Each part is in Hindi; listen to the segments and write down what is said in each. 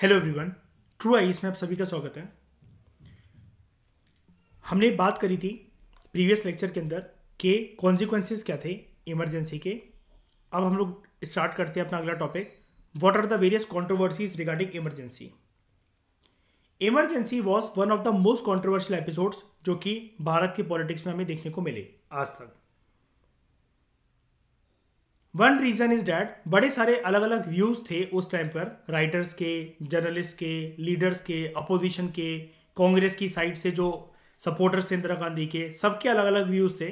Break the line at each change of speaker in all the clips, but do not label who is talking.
हेलो एवरीवन ट्रू आई में आप सभी का स्वागत है हमने बात करी थी प्रीवियस लेक्चर के अंदर कि कॉन्सिक्वेंसेस क्या थे इमरजेंसी के अब हम लोग स्टार्ट करते हैं अपना अगला topic what are the various controversies regarding emergency emergency was one of the most controversial episodes जो कि भारत की पॉलिटिक्स में हमें देखने को मिले आज तक वन रीज़न इज़ डैट बड़े सारे अलग अलग व्यूज़ थे उस टाइम पर राइटर्स के जर्नलिस्ट के लीडर्स के अपोजिशन के कांग्रेस की साइड से जो सपोर्टर्स थे इंदिरा गांधी के सबके अलग अलग व्यूज़ थे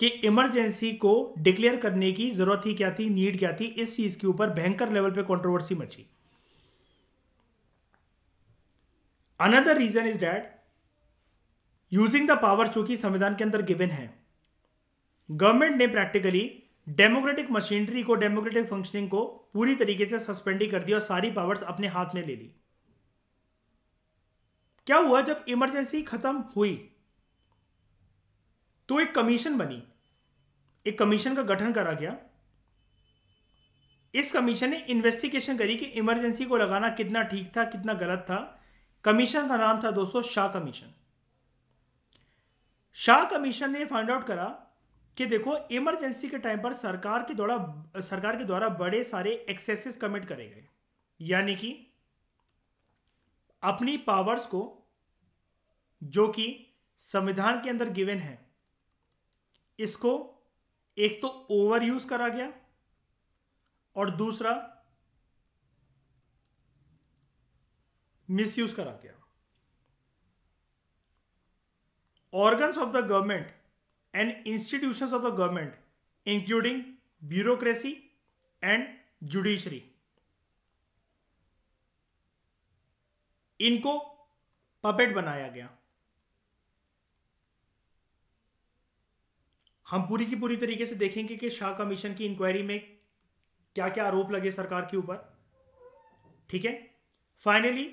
कि इमरजेंसी को डिक्लेयर करने की ज़रूरत ही क्या थी नीड क्या थी इस चीज़ के ऊपर भयंकर लेवल पे कंट्रोवर्सी मची another reason is that using the power चूंकि संविधान के अंदर गिवन है गवर्नमेंट ने प्रैक्टिकली डेमोक्रेटिक मशीनरी को डेमोक्रेटिक फंक्शनिंग को पूरी तरीके से सस्पेंड ही कर दिया और सारी पावर्स अपने हाथ में ले ली क्या हुआ जब इमरजेंसी खत्म हुई तो एक कमीशन बनी एक कमीशन का गठन करा गया इस कमीशन ने इन्वेस्टिगेशन करी कि इमरजेंसी को लगाना कितना ठीक था कितना गलत था कमीशन का नाम था दोस्तों शाह कमीशन शाह कमीशन ने फाइंड आउट करा कि देखो इमरजेंसी के टाइम पर सरकार के द्वारा सरकार के द्वारा बड़े सारे एक्सेसेस कमिट करे गए यानी कि अपनी पावर्स को जो कि संविधान के अंदर गिवन है इसको एक तो ओवर यूज करा गया और दूसरा मिसयूज करा गया organs of the government and institutions of the government including bureaucracy and judiciary इनको पपेट बनाया गया हम पूरी की पूरी तरीके से देखेंगे कि शाह कमीशन की इंक्वायरी में क्या क्या आरोप लगे सरकार के ऊपर ठीक है finally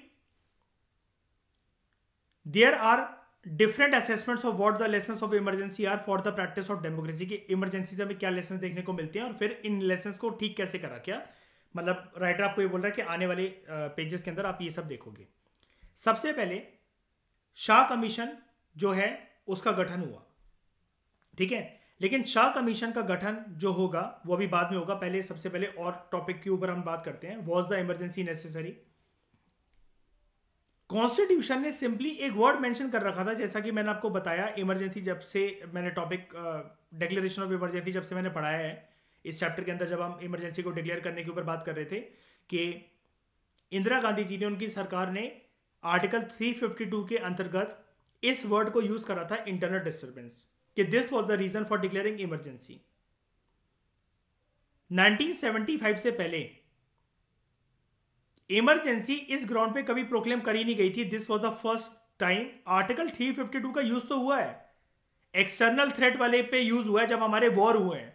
there are different assessments of what the lesson of emergency are for the practice of democracy की इमरजेंसी में क्या लेसन देखने को मिलते हैं और फिर इन लेसन को ठीक कैसे करा क्या मतलब राइटर आपको ये बोल रहा है कि आने वाले पेजेस के अंदर आप ये सब देखोगे सबसे पहले शाह कमीशन जो है उसका गठन हुआ ठीक है लेकिन शाह कमीशन का गठन जो होगा वो अभी बाद में होगा पहले सबसे पहले और टॉपिक के ऊपर हम बात करते हैं was the emergency necessary constitution ने सिंपली एक वर्ड मेंशन कर रखा था जैसा कि मैंने आपको बताया इमरजेंसी जब से मैंने टॉपिक डिक्लेरेशन ऑफ इमरजेंसी जब से मैंने पढ़ाया है इस चैप्टर के अंदर जब हम इमरजेंसी को डिक्लेयर करने के ऊपर बात कर रहे थे कि इंदिरा गांधी जी ने उनकी सरकार ने आर्टिकल 352 के अंतर्गत इस वर्ड को यूज करा था इंटरनल डिस्टर्बेंस कि this was the reason for declaring emergency 1975 से पहले इमरजेंसी इस ग्राउंड पे कभी प्रोक्लेम करी नहीं गई थी this was the first time article three fifty two का यूज तो हुआ है एक्सटर्नल थ्रेट वाले पे यूज हुआ है जब हमारे वॉर हुए हैं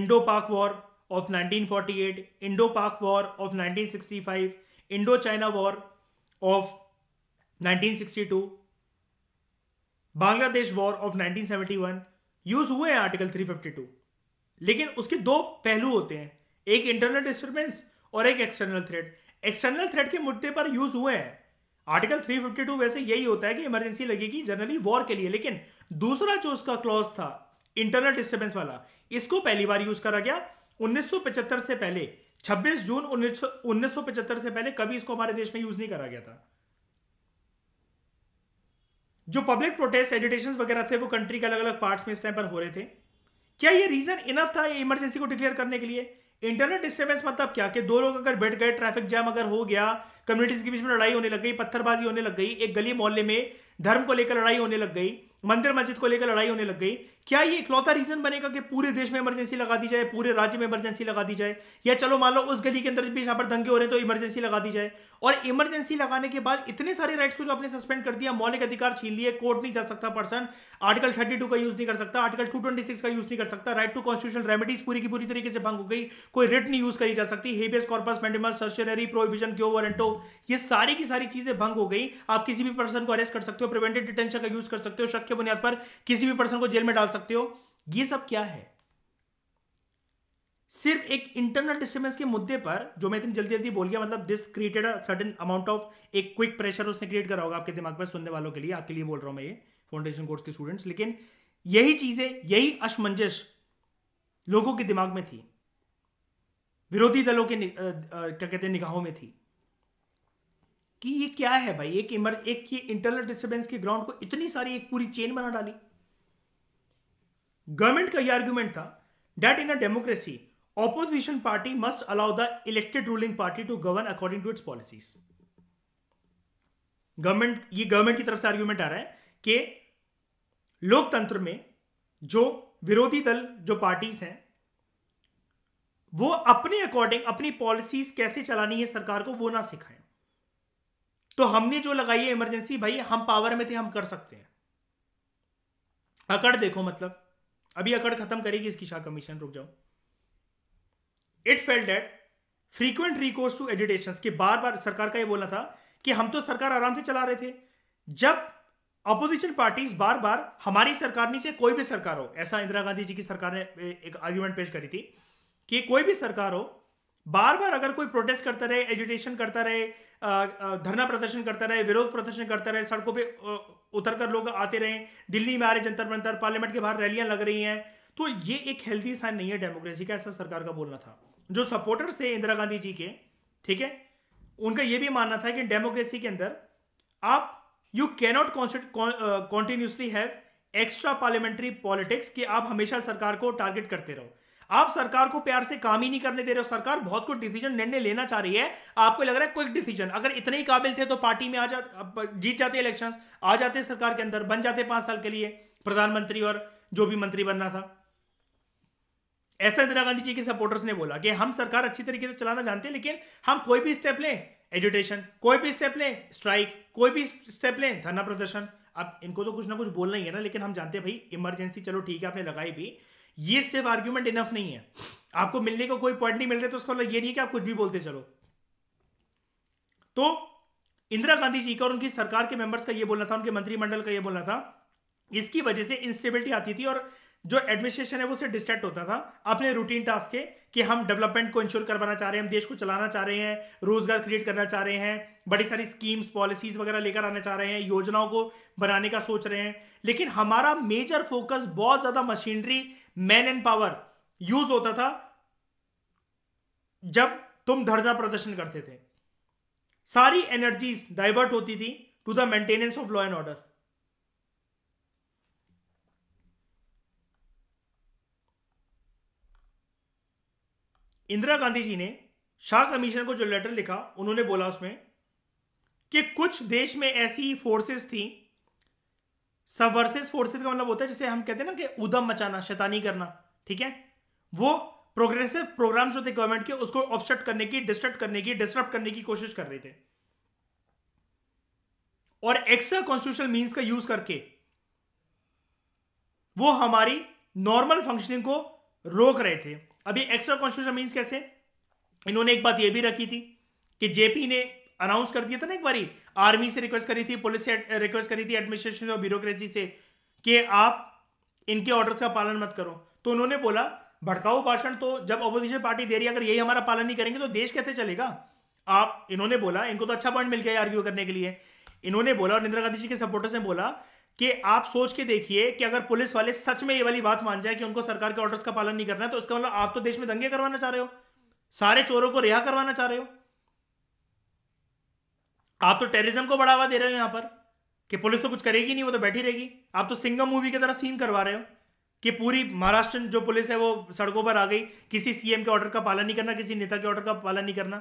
Indo Pak war of 1948 Indo Pak war of 1965 Indo China war of 1962 Bangladesh war of 1971 use हुए हैं आर्टिकल 352 लेकिन उसके दो पहलू होते हैं एक इंटरनल डिस्टर्बेंस और एक एक्सटर्नल थ्रेट एक्सटर्नल थ्रेट के मुद्दे पर यूज हुए हैं आर्टिकल 352 वैसे यही होता है कि इमरजेंसी लगेगी जनरली वॉर के लिए लेकिन दूसरा जो उसका क्लॉज था इंटरनल डिस्टर्बेंस वाला इसको पहली बार यूज करा गया 1975 से पहले 26 जून 1975 से पहले कभी इसको हमारे देश में यूज नहीं करा गया था जो पब्लिक प्रोटेस्ट एडिटेशन वगैरह थे वो कंट्री के अलग अलग पार्ट्स में इस टाइम पर हो रहे थे क्या ये रीजन इनफ था इमरजेंसी को डिक्लेयर करने के लिए इंटरनेट डिस्टर्बेंस मतलब क्या कि दो लोग अगर बैठ गए ट्रैफिक जैम अगर हो गया कम्युनिटीज के बीच में लड़ाई होने लग गई पत्थरबाजी होने लग गई एक गली मोहल्ले में धर्म को लेकर लड़ाई होने लग गई मंदिर मस्जिद को लेकर लड़ाई होने लग गई क्या ये इकलौता रीजन बनेगा कि पूरे देश में इमरजेंसी लगा दी जाए पूरे राज्य में इमरजेंसी लगा दी जाए या चलो मान लो उस गली के अंदर भी यहां पर दंगे हो रहे हैं तो इमरजेंसी लगा दी जाए और इमरजेंसी लगाने के बाद इतने सारे राइट्स को जो आपने सस्पेंड कर दिया मौलिक अधिकार छीन लिए कोर्ट नहीं जा सकता पर्सन आर्टिकल थर्टी का यूज नहीं कर सकता आर्टिकल टू का यूज नहीं कर सकता राइट टू कॉन्स्टिट्यूशन रेमेडीज पूरी की पूरी तरीके से भंग हो गई कोई रिट नहीं यूज करी जा सकती habeas corpus mandamus certiorari provision quo warranto ये सारी की सारी चीजें भंग हो गई आप किसी भी पर्सन को अरेस्ट कर सकते हो प्रिवेंटेड डिटेंशन का यूज कर सकते हो शक के बुनियाद पर किसी भी पर्सन को जेल में डाल सकते हो ये सब क्या है सिर्फ एक इंटरनल डिस्टर्बेंस के मुद्दे पर जो मैं इतनी जल्दी जल्दी बोल गया मतलब this created a certain amount of एक क्विक प्रेशर उसने क्रिएट करा होगा आपके दिमाग पर सुनने वालों के लिए आपके लिए बोल रहा हूं मैं ये फाउंडेशन कोर्स के स्टूडेंट्स लेकिन यही चीजें यही अशमंजस लोगों के दिमाग में थी विरोधी दलों के नि, आ, आ, क्या कहते हैं निगाहों में थी कि ये क्या है भाई एक इमर एक ये इंटरनल डिस्टर्बेंस के ग्राउंड को इतनी सारी एक पूरी चेन बना डाली गवर्नमेंट का यह आर्ग्यूमेंट था that in a democracy opposition party must allow the elected ruling party to govern according to its policy government ये गवर्नमेंट की तरफ से आर्ग्यूमेंट आ रहा है कि लोकतंत्र में जो विरोधी दल जो पार्टीज हैं वो अपने अकॉर्डिंग अपनी पॉलिसीज कैसे चलानी है सरकार को वो ना सिखाएं तो हमने जो लगाई है इमरजेंसी भाई हम पावर में थे हम कर सकते हैं अकड़ देखो मतलब अभी अकड़ खत्म करेगी इसकी शाह कमीशन रुक जाओ it felt that frequent recourse to agitation के बार बार सरकार का ये बोलना था कि हम तो सरकार आराम से चला रहे थे जब अपोजिशन पार्टीज बार बार हमारी सरकार नीचे कोई भी सरकार हो ऐसा इंदिरा गांधी जी की सरकार ने एक आर्ग्यूमेंट पेश करी थी कि कोई भी सरकार हो बार बार अगर कोई प्रोटेस्ट करता रहे एजुटेशन करता रहे धरना प्रदर्शन करता रहे विरोध प्रदर्शन करता रहे सड़कों पे उतर कर लोग आते रहे दिल्ली में आ रहे जंतर मंतर पार्लियामेंट के बाहर रैलियां लग रही हैं तो ये एक हेल्दी साइन नहीं है डेमोक्रेसी का ऐसा सरकार का बोलना था जो सपोर्टर्स थे इंदिरा गांधी जी के ठीक है उनका यह भी मानना था कि डेमोक्रेसी के अंदर आप you cannot continuously have extra parliamentary politics कि आप हमेशा सरकार को टारगेट करते रहो आप सरकार को प्यार से काम ही नहीं करने दे रहे हो सरकार बहुत कुछ डिसीजन निर्णय लेना चाह रही है आपको लग रहा है क्विक डिसीजन अगर इतने ही काबिल थे तो पार्टी में आ जा जीत जाते इलेक्शन आ जाते सरकार के अंदर बन जाते पांच साल के लिए प्रधानमंत्री और जो भी मंत्री बनना था ऐसा इंदिरा गांधी जी के सपोर्टर्स ने बोला कि हम सरकार अच्छी तरीके से चलाना जानते हैं लेकिन हम कोई भी स्टेप लें एजुटेशन कोई भी स्टेप लें स्ट्राइक कोई भी स्टेप लें धरना प्रदर्शन अब इनको तो कुछ ना कुछ बोलना ही है ना लेकिन हम जानते हैं भाई इमरजेंसी चलो ठीक है आपने लगाई भी ये सिर्फ आर्ग्यूमेंट इनफ नहीं है आपको मिलने को कोई पॉइंट नहीं मिल रहा तो उसका मतलब ये नहीं कि आप कुछ भी बोलते चलो तो इंदिरा गांधी जी का और उनकी सरकार के मेंबर्स का ये बोलना था उनके मंत्रिमंडल का ये बोलना था इसकी वजह से इंस्टेबिलिटी आती थी और जो एडमिनिस्ट्रेशन है वो उसे डिस्ट्रैक्ट होता था अपने रूटीन टास्क के कि हम डेवलपमेंट को इंश्योर करवाना चाह रहे हैं हम देश को चलाना चाह रहे हैं रोजगार क्रिएट करना चाह रहे हैं बड़ी सारी स्कीम्स पॉलिसीज वगैरह लेकर आना चाह रहे हैं योजनाओं को बनाने का सोच रहे हैं लेकिन हमारा मेजर फोकस बहुत ज्यादा machinery man and power use होता था जब तुम धरना प्रदर्शन करते थे सारी एनर्जीज डाइवर्ट होती थी to the maintenance of law and order Indira Gandhi ji ने शाह कमीशन को जो लेटर लिखा उन्होंने बोला उसमें कि कुछ देश में ऐसी फोर्सेस थी सबवर्सेस फोर्सेस का मतलब होता है जिसे हम कहते हैं ना कि उदम मचाना शैतानी करना ठीक है वो प्रोग्रेसिव प्रोग्राम्स जो थे गवर्नमेंट के उसको ऑब्सट करने की डिस्टर्ब करने की डिस्टर्ब करने की कोशिश कर रहे थे और एक्स्ट्रा कॉन्स्टिट्यूशनल मींस का यूज करके वो हमारी नॉर्मल फंक्शनिंग को रोक रहे थे अभी एक्स्ट्रा कॉन्स्टिट्यूशन मीन कैसे इन्होंने एक बात यह भी रखी थी कि जेपी ने अनाउंस कर दिया था ना एक बारी आर्मी से रिक्वेस्ट करी थी पुलिस से रिक्वेस्ट करी थी एडमिनिस्ट्रेशन और ब्यूरोक्रेसी से कि आप इनके ऑर्डर्स का पालन मत करो तो उन्होंने बोला भड़काऊ भाषण तो जब अपोजिशन पार्टी दे रही है अगर यही हमारा पालन नहीं करेंगे तो देश कैसे चलेगा आप इन्होंने बोला इनको तो अच्छा पॉइंट मिल गया आर्ग्यू करने के लिए इन्होंने बोला और इंदिरा गांधी जी के सपोर्टर्स ने बोला कि आप सोच के देखिए कि अगर पुलिस वाले सच में ये वाली बात मान जाए कि उनको सरकार के ऑर्डर्स का पालन नहीं करना है तो इसका मतलब आप तो देश में दंगे करवाना चाह रहे हो सारे चोरों को रिहा करवाना चाह रहे हो आप तो टेररिज्म को बढ़ावा दे रहे हो यहां पर कि पुलिस तो कुछ करेगी नहीं वो तो बैठी रहेगी आप तो सिंगम मूवी की तरह सीन करवा रहे हो कि पूरी महाराष्ट्र जो पुलिस है वो सड़कों पर आ गई किसी सीएम के ऑर्डर का पालन नहीं करना किसी नेता के ऑर्डर का पालन नहीं करना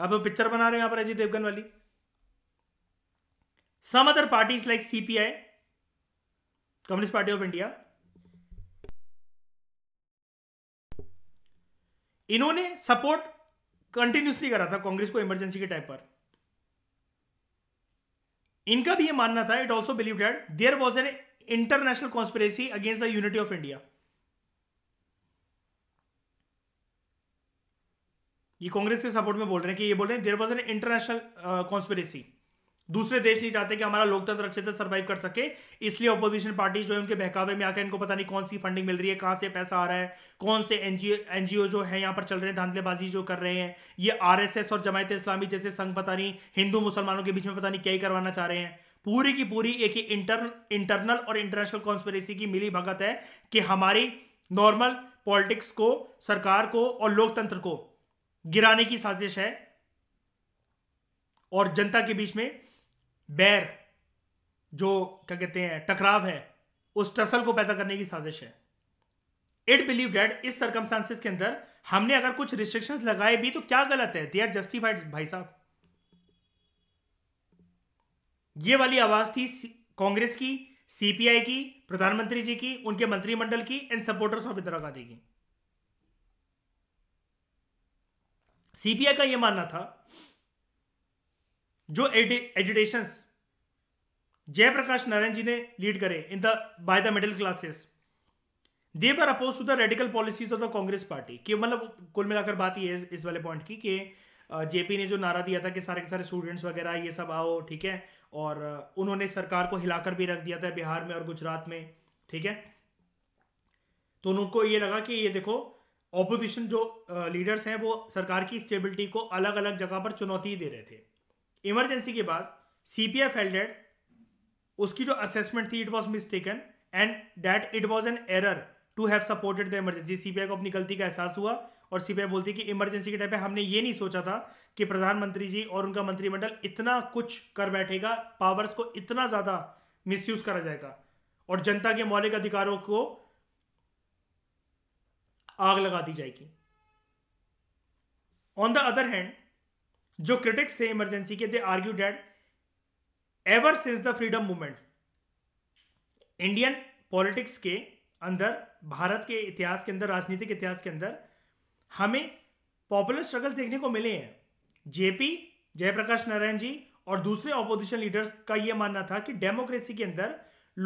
आप पिक्चर बना रहे हो यहां पर अजय देवगन वाली some other parties like cpi communist party of india इन्होंने सपोर्ट कंटिन्यूसली करा था कांग्रेस को इमरजेंसी के टाइम पर इनका भी ये मानना था it also believe that there was an international conspiracy against the unity of India ये कांग्रेस के सपोर्ट में बोल रहे हैं कि ये बोल रहे हैं there was an international conspiracy दूसरे देश नहीं चाहते कि हमारा लोकतंत्र अच्छे से सर्वाइव कर सके इसलिए अपोजिशन पार्टी जो है उनके बहकावे में आकर इनको पता नहीं कौन सी फंडिंग मिल रही है कहां से पैसा आ रहा है कौन से एनजीओ एनजीओ जो है यहां पर चल रहे हैं धांधलेबाजी जो कर रहे हैं ये आरएसएस और जमायत इस्लामी जैसे संघ पता नहीं हिंदू मुसलमानों के बीच में पता नहीं क्या ही करवाना चाह रहे हैं पूरी की पूरी एक ही इंटरनल और इंटरनेशनल कॉन्स्पेरेसी की मिली भगत है कि हमारी नॉर्मल पॉलिटिक्स को सरकार को और लोकतंत्र को गिराने की साजिश है और जनता के बीच में बैर जो क्या कहते हैं टकराव है उस टसल को पैदा करने की साजिश है इट बिलीव डेट इस सर्कमस्टांसिस के अंदर हमने अगर कुछ रिस्ट्रिक्शन लगाए भी तो क्या गलत है दे आर जस्टिफाइड भाई साहब ये वाली आवाज थी कांग्रेस की सीपीआई की प्रधानमंत्री जी की उनके मंत्रिमंडल की and supporters of Indira Gandhi की सीपीआई का यह मानना था जो एजुटेशन जयप्रकाश नारायण जी ने लीड करे in the by the middle classes they were oppose to the radical policies of the Congress party कि मतलब कुल मिलाकर बात ये है इस वाले पॉइंट की कि जेपी ने जो नारा दिया था कि सारे के सारे स्टूडेंट्स वगैरह ये सब आओ ठीक है और उन्होंने सरकार को हिलाकर भी रख दिया था बिहार में और गुजरात में ठीक है तो उनको ये लगा कि ये देखो ऑपोजिशन जो लीडर्स हैं वो सरकार की स्टेबिलिटी को अलग अलग जगह पर चुनौती दे रहे थे इमरजेंसी के बाद सीपीआई फेल्ड उसकी जो असेसमेंट थी it was mistaken and that it was an error to have supported the emergency CPI को अपनी गलती का एहसास हुआ और सीबीआई बोलती है कि इमरजेंसी के टाइम पे हमने ये नहीं सोचा था कि प्रधानमंत्री जी और उनका मंत्रिमंडल इतना कुछ कर बैठेगा पावर्स को इतना ज़्यादा मिसयूज करा जाएगा और जनता के मौलिक अधिकारों को आग लगा दी जाएगी ऑन द अदर हैंड जो क्रिटिक्स थे इमरजेंसी के they argue that ever since the freedom movement Indian politics के अंदर भारत के इतिहास के अंदर राजनीतिक इतिहास के अंदर हमें पॉपुलर स्ट्रगल्स देखने को मिले हैं जेपी जयप्रकाश नारायण जी और दूसरे ऑपोजिशन लीडर्स का यह मानना था कि डेमोक्रेसी के अंदर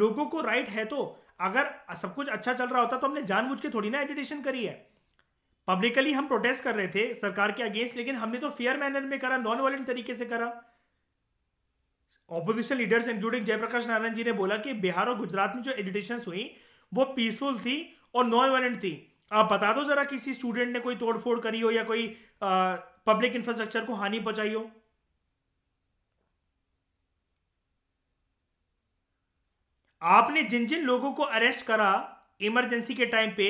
लोगों को राइट है तो अगर सब कुछ अच्छा चल रहा होता तो हमने जानबूझ के थोड़ी ना एजिटेशन करी है पब्लिकली हम प्रोटेस्ट कर रहे थे सरकार के अगेंस्ट लेकिन हमने तो फेयर मैनर में करा नॉन वायलेंट तरीके से करा opposition leaders including Jayaprakash Narayan ji ने बोला कि बिहार और गुजरात में जो एजुटेशन हुई वो पीसफुल थी और नॉन वायलेंट थी आप बता दो जरा किसी स्टूडेंट ने कोई तोड़फोड़ करी हो या कोई पब्लिक इंफ्रास्ट्रक्चर को हानि पहुंचाई हो आपने जिन जिन लोगों को अरेस्ट करा इमरजेंसी के टाइम पे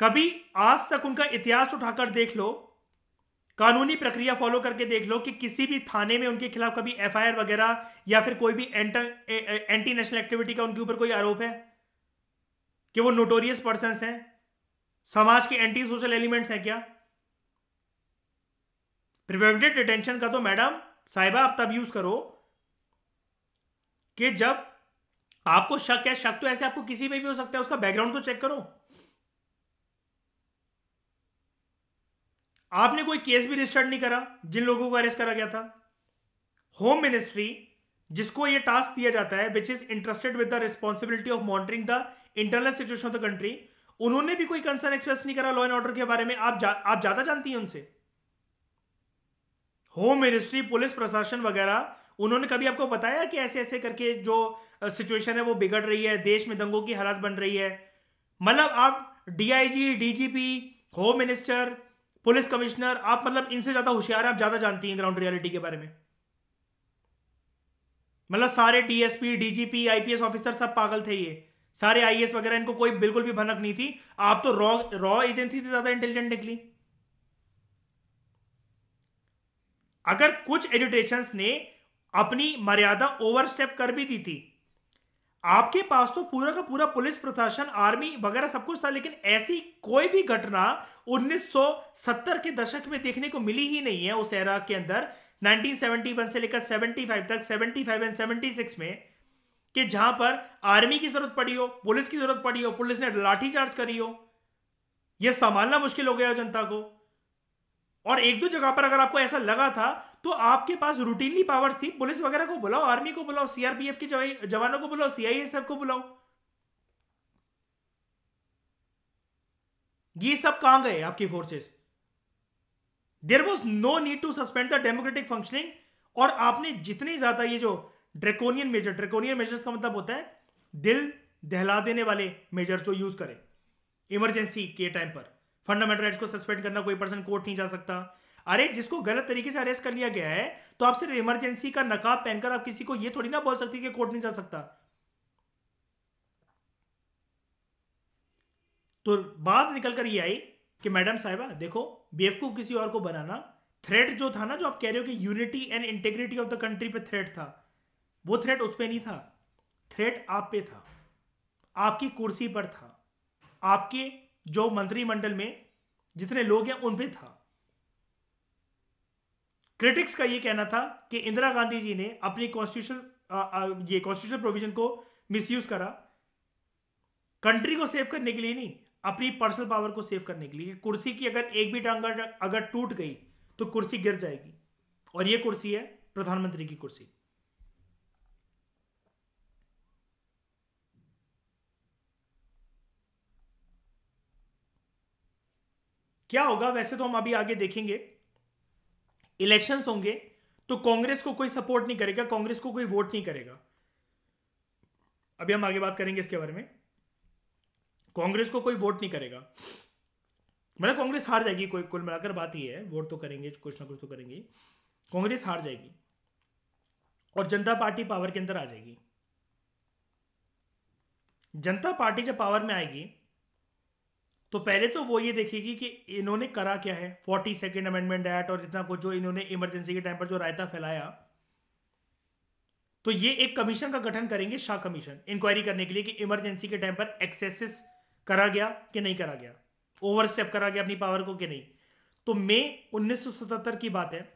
कभी आज तक उनका इतिहास उठाकर देख लो कानूनी प्रक्रिया फॉलो करके देख लो कि किसी भी थाने में उनके खिलाफ कभी एफ वगैरह या फिर कोई भी एंटर एंटी नेशनल एक्टिविटी का उनके ऊपर कोई आरोप है कि वो नोटोरियस पर्सन हैं समाज के एंटी सोशल एलिमेंट्स हैं क्या प्रिवेंटेड डिटेंशन का तो मैडम साहिबा आप तब यूज करो कि जब आपको शक है शक तो ऐसे आपको किसी पे भी हो सकता है उसका बैकग्राउंड तो चेक करो आपने कोई केस भी रजिस्टर्ड नहीं करा जिन लोगों को अरेस्ट करा गया था होम मिनिस्ट्री जिसको ये टास्क दिया जाता है which is interested with the responsibility of monitoring the internal situation of the country उन्होंने भी कोई कंसर्न एक्सप्रेस नहीं करा लॉ एंड ऑर्डर के बारे में आप जा, आप ज्यादा जानती हैं उनसे होम मिनिस्ट्री पुलिस प्रशासन वगैरह उन्होंने कभी आपको बताया कि ऐसे ऐसे करके जो सिचुएशन है वो बिगड़ रही है देश में दंगों की हालात बन रही है मतलब आप DIG DGP home minister police commissioner आप मतलब इनसे ज्यादा होशियार है आप ज्यादा जानती हैं ग्राउंड रियलिटी के बारे में मतलब सारे डीएसपी डीजीपी आईपीएस ऑफिसर सब पागल थे ये सारे आईएएस e वगैरह इनको कोई बिल्कुल भी भनक नहीं थी आप तो रॉ रॉ एजेंसी से ज्यादा इंटेलिजेंट निकली अगर कुछ एडिटेशन ने अपनी मर्यादा ओवरस्टेप कर भी दी थी आपके पास तो पूरा का पूरा पुलिस प्रशासन आर्मी वगैरह सब कुछ था लेकिन ऐसी कोई भी घटना 1970 के दशक में देखने को मिली ही नहीं है उस एरा के अंदर 1971 से लेकर 75 तक 75 एंड 76 में कि जहां पर आर्मी की जरूरत पड़ी हो पुलिस की जरूरत पड़ी हो पुलिस ने लाठीचार्ज करी हो यह संभालना मुश्किल हो गया जनता को और एक दो जगह पर अगर आपको ऐसा लगा था तो आपके पास रूटीनली पावर्स थी पुलिस वगैरह को बुलाओ आर्मी को बुलाओ सीआरपीएफ के जवानों को बुलाओ सीआईएसएफ को बुलाओ ये सब कहां गए आपकी forces there was no need to suspend the democratic functioning और आपने जितने ज्यादा ये जो ड्रेकोनियन मेजर ड्रेकोनियन मेजर्स का मतलब होता है दिल दहला देने वाले मेजर जो यूज करें इमरजेंसी के टाइम पर फंडामेंटल राइट को सस्पेंड करना कोई पर्सन कोर्ट नहीं जा सकता अरे जिसको गलत तरीके से अरेस्ट कर लिया गया है तो आप सिर्फ इमरजेंसी का नकाब पहनकर आप किसी को यह थोड़ी ना बोल सकती कि कोर्ट नहीं जा सकता तो बात निकल कर ये आई कि मैडम साहिबा देखो बेवकूफ किसी और को बनाना थ्रेट जो था ना जो आप कह रहे हो कि unity and integrity of the country पे थ्रेट था वो थ्रेट उस पर नहीं था थ्रेट आप पे था आपकी कुर्सी पर था आपके जो मंत्रिमंडल में जितने लोग हैं उन पे था क्रिटिक्स का ये कहना था कि इंदिरा गांधी जी ने अपनी कॉन्स्टिट्यूशन ये कॉन्स्टिट्यूशन प्रोविजन को मिसयूज करा कंट्री को सेव करने के लिए नहीं अपनी पर्सनल पावर को सेव करने के लिए कुर्सी की अगर एक भी टांग अगर टूट गई तो कुर्सी गिर जाएगी और ये कुर्सी है प्रधानमंत्री की कुर्सी क्या होगा वैसे तो हम अभी आगे देखेंगे इलेक्शंस होंगे तो कांग्रेस को कोई सपोर्ट नहीं करेगा कांग्रेस को कोई वोट नहीं करेगा अभी हम आगे बात करेंगे इसके बारे में कांग्रेस को कोई वोट नहीं करेगा मतलब कांग्रेस हार जाएगी कोई कुल मिलाकर बात ये है वोट तो करेंगे कुछ ना कुछ तो करेंगे कांग्रेस हार जाएगी और जनता पार्टी पावर के अंदर आ जाएगी जनता पार्टी जब पावर में आएगी तो पहले तो वो ये देखेगी कि इन्होंने करा क्या है फोर्टी सेकेंड अमेंडमेंट एक्ट और इतना कुछ जो इन्होंने इमरजेंसी के टाइम पर जो रायता फैलाया तो ये एक कमीशन का गठन करेंगे शाह कमीशन इंक्वायरी करने के लिए कि इमरजेंसी के टाइम पर एक्सेसिस करा गया कि नहीं करा गया ओवर स्टेप करा गया अपनी पावर को कि नहीं तो मई उन्नीस की बात है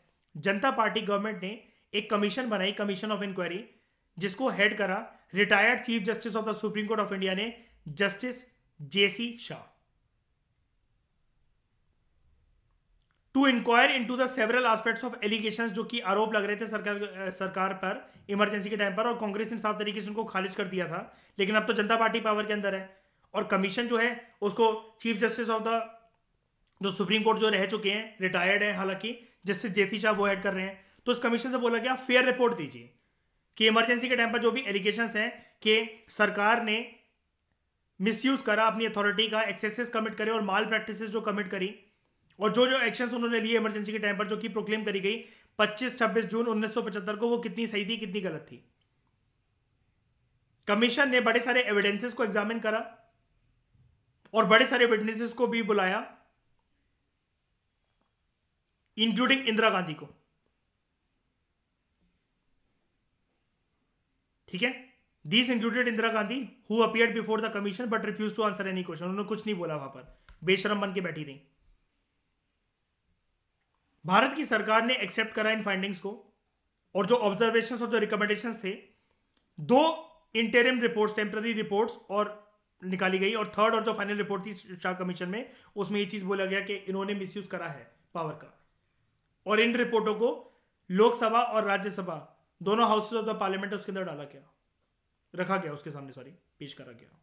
जनता पार्टी गवर्नमेंट ने एक कमीशन बनाई कमीशन ऑफ इंक्वायरी जिसको हेड करा retired chief justice of the Supreme Court of India ने justice J C Shah to inquire to the several aspects of allegation जो कि आरोप लग रहे थे सरकार सरकार पर इमरजेंसी के टाइम पर और कांग्रेस ने साफ तरीके से उनको खारिज कर दिया था लेकिन अब तो जनता पार्टी पावर के अंदर है और कमीशन जो है उसको चीफ जस्टिस ऑफ द जो सुप्रीम कोर्ट जो रह चुके हैं रिटायर्ड है हालांकि जस्टिस जेती शाह वो हेड कर रहे हैं तो उस कमीशन से बोला गया फेयर रिपोर्ट दीजिए कि इमरजेंसी के टाइम पर जो भी एलिगेशन हैं कि सरकार ने मिसयूज करा अपनी अथॉरिटी का एक्सेसिस कमिट करे और माल प्रैक्टिस जो कमिट करी और जो जो एक्शन उन्होंने लिए इमरजेंसी के टाइम पर जो कि प्रोक्लेम करी गई 25-26 जून 1975 को वो कितनी सही थी कितनी गलत थी कमीशन ने बड़े सारे एविडेंसेस को एग्जामिन करा और बड़े सारे विटनेसेस को भी बुलाया इंक्लूडिंग इंदिरा गांधी को ठीक है these included Indira Gandhi who appear before the commission but refuse to answer any question उन्होंने कुछ नहीं बोला वहां पर बेशरम बन के बैठी रही भारत की सरकार ने एक्सेप्ट करा इन फाइंडिंग्स को और जो ऑब्जर्वेशन और जो रिकमेंडेशन थे दो इंटेरियम रिपोर्ट टेम्प्ररी रिपोर्ट्स और निकाली गई और थर्ड और जो फाइनल रिपोर्ट थी शिक्षा कमीशन में उसमें ये चीज़ बोला गया कि इन्होंने मिसयूज करा है पावर का और इन रिपोर्टों को लोकसभा और राज्यसभा दोनों हाउसेज ऑफ द पार्लियामेंट उसके अंदर डाला गया रखा गया उसके सामने सॉरी पेश करा गया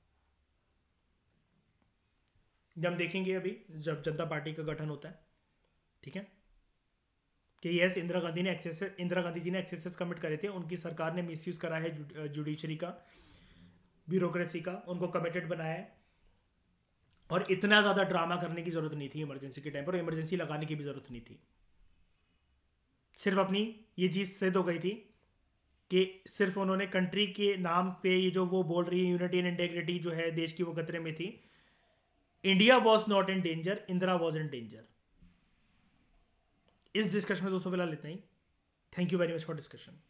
हम देखेंगे अभी जब जनता पार्टी का गठन होता है ठीक है कि यस इंदिरा गांधी ने एक्सेस इंदिरा गांधी जी ने एक्सेस कमिट करे थे उनकी सरकार ने मिस करा है जुडिशरी का ब्यूरोक्रेसी का उनको कमिटेड बनाया है और इतना ज़्यादा ड्रामा करने की ज़रूरत नहीं थी इमरजेंसी के टाइम पर इमरजेंसी लगाने की भी ज़रूरत नहीं थी सिर्फ अपनी ये चीज़ सिद्ध हो गई थी कि सिर्फ उन्होंने कंट्री के नाम पे ये जो वो बोल रही है यूनिटी एंड इंटेग्रिटी जो है देश की वो खतरे में थी India was not in danger Indira was in danger इस डिस्कशन में दोस्तों फिलहाल इतना ही thank you very much for discussion